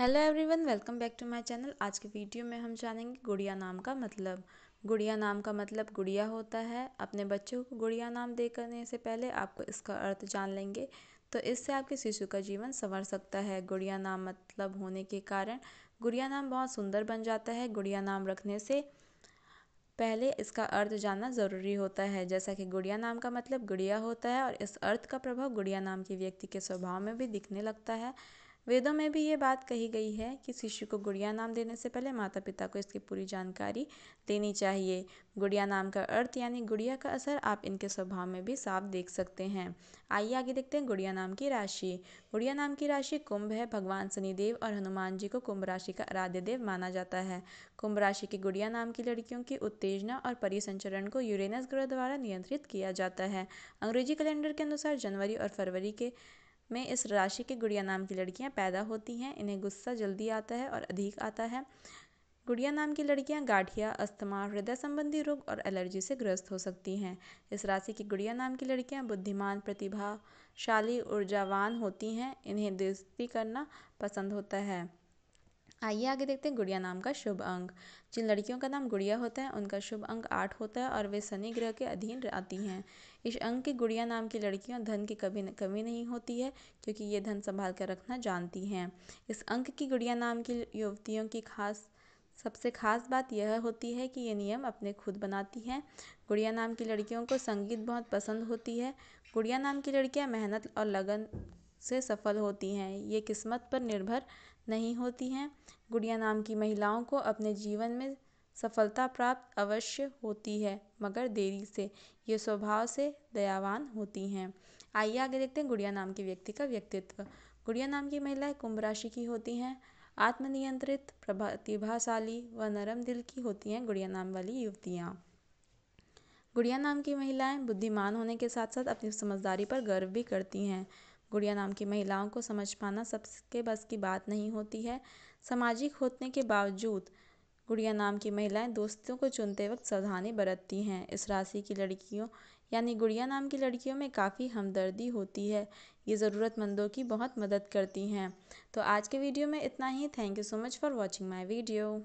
hello everyone welcome back to my channel आज के video में हम जानेंगे गुड़िया नाम का मतलब गुड़िया नाम का मतलब गुड़िया होता है अपने बच्चों को गुड़िया नाम दे करने से पहले आपको इसका अर्थ जान लेंगे तो इससे आपके शिशु का जीवन संवर सकता है गुड़िया नाम मतलब होने के कारण गुड़िया नाम बहुत सुंदर बन जाता है गुड़िया नाम रखने से पहले इसका अर्थ जानना ज़रूरी होता है जैसा कि गुड़िया नाम का मतलब गुड़िया होता है और इस अर्थ का प्रभाव गुड़िया नाम के व्यक्ति के स्वभाव में भी दिखने लगता है वेदों में भी ये बात कही गई है कि शिशु को गुड़िया नाम देने से पहले माता पिता को इसकी पूरी जानकारी देनी चाहिए गुड़िया नाम का अर्थ यानी गुड़िया का असर आप इनके स्वभाव में भी साफ देख सकते हैं आइए आगे देखते हैं गुड़िया नाम की राशि गुड़िया नाम की राशि कुंभ है भगवान शनिदेव और हनुमान जी को कुंभ राशि का आराध्य देव माना जाता है कुंभ राशि की गुड़िया नाम की लड़कियों की उत्तेजना और परिसंचरण को यूरेनस ग्रह द्वारा नियंत्रित किया जाता है अंग्रेजी कैलेंडर के अनुसार जनवरी और फरवरी के में इस राशि की गुड़िया नाम की लड़कियाँ पैदा होती हैं इन्हें गुस्सा जल्दी आता है और अधिक आता है गुड़िया नाम की लड़कियाँ गाठिया अस्थमा हृदय संबंधी रोग और एलर्जी से ग्रस्त हो सकती हैं इस राशि की गुड़िया नाम की लड़कियाँ बुद्धिमान प्रतिभाशाली ऊर्जावान होती हैं इन्हें दोस्ती करना पसंद होता है आइए आगे देखते हैं गुड़िया नाम का शुभ अंक जिन लड़कियों का नाम गुड़िया होता है उनका शुभ अंक आठ होता है और वे शनि ग्रह के अधीन आती हैं इस अंक की गुड़िया नाम की लड़कियां धन की कभी कमी नहीं होती है क्योंकि ये धन संभाल कर रखना जानती हैं इस अंक की गुड़िया नाम की युवतियों की खास सबसे खास बात यह होती है कि ये नियम अपने खुद बनाती हैं गुड़िया नाम की लड़कियों को संगीत बहुत पसंद होती है गुड़िया नाम की लड़कियां मेहनत और लगन से सफल होती हैं ये किस्मत पर निर्भर नहीं होती हैं गुड़िया नाम की महिलाओं को अपने जीवन में सफलता प्राप्त अवश्य होती है मगर देरी से ये स्वभाव से दयावान होती हैं आइए आगे देखते हैं गुड़िया नाम के व्यक्ति का व्यक्तित्व गुड़िया नाम की महिलाएं कुंभ राशि की होती हैं आत्मनियंत्रित प्रतिभाशाली व नरम दिल की होती हैं गुड़िया नाम वाली युवतियाँ गुड़िया नाम की महिलाएं बुद्धिमान होने के साथ साथ अपनी समझदारी पर गर्व भी करती हैं गुड़िया नाम की महिलाओं को समझ पाना सबके बस की बात नहीं होती है सामाजिक होने के बावजूद गुड़िया नाम की महिलाएँ दोस्तों को चुनते वक्त सावधानी बरतती हैं इस राशि की लड़कियों यानी गुड़िया नाम की लड़कियों में काफ़ी हमदर्दी होती है ये ज़रूरतमंदों की बहुत मदद करती हैं तो आज के वीडियो में इतना ही thank you so much for watching my video